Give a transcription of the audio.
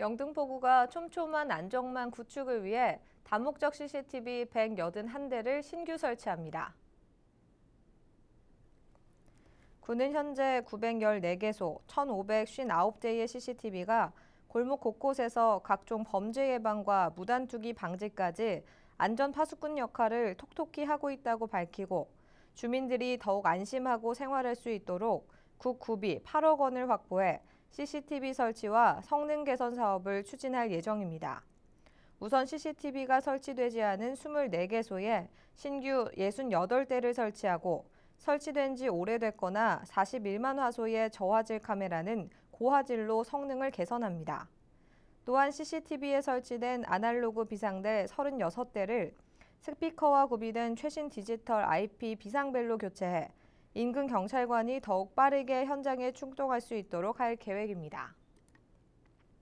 영등포구가 촘촘한 안정망 구축을 위해 다목적 CCTV 181대를 신규 설치합니다. 구는 현재 914개소 1,559대의 CCTV가 골목 곳곳에서 각종 범죄 예방과 무단투기 방지까지 안전 파수꾼 역할을 톡톡히 하고 있다고 밝히고 주민들이 더욱 안심하고 생활할 수 있도록 국 구비 8억 원을 확보해 CCTV 설치와 성능 개선 사업을 추진할 예정입니다. 우선 CCTV가 설치되지 않은 24개소에 신규 68대를 설치하고 설치된 지 오래됐거나 41만 화소의 저화질 카메라는 고화질로 성능을 개선합니다. 또한 CCTV에 설치된 아날로그 비상대 36대를 스피커와 구비된 최신 디지털 IP 비상벨로 교체해 인근 경찰관이 더욱 빠르게 현장에 충동할 수 있도록 할 계획입니다.